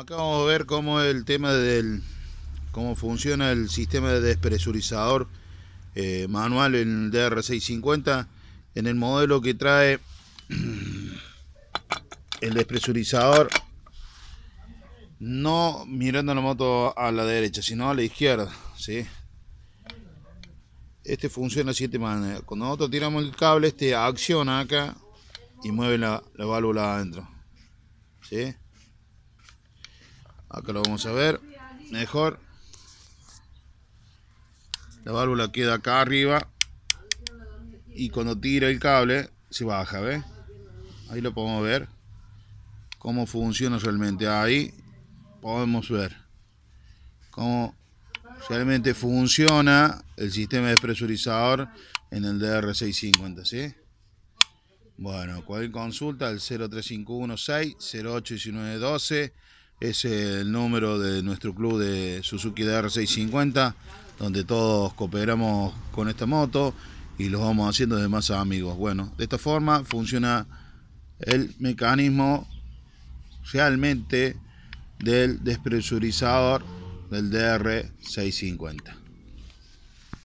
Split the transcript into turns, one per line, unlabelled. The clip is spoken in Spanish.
acá vamos a ver cómo el tema del cómo funciona el sistema de despresurizador eh, manual en el DR650 en el modelo que trae el despresurizador no mirando la moto a la derecha sino a la izquierda ¿sí? este funciona de siguiente manera cuando nosotros tiramos el cable este acciona acá y mueve la, válvula adentro Acá lo vamos a ver mejor. La válvula queda acá arriba. Y cuando tira el cable, se baja, ¿ves? Ahí lo podemos ver. Cómo funciona realmente. Ahí podemos ver cómo realmente funciona el sistema de presurizador en el DR650, ¿sí? Bueno, cualquier consulta al 03516 081912 es el número de nuestro club de Suzuki DR650, donde todos cooperamos con esta moto y los vamos haciendo de más amigos. Bueno, de esta forma funciona el mecanismo realmente del despresurizador del DR650.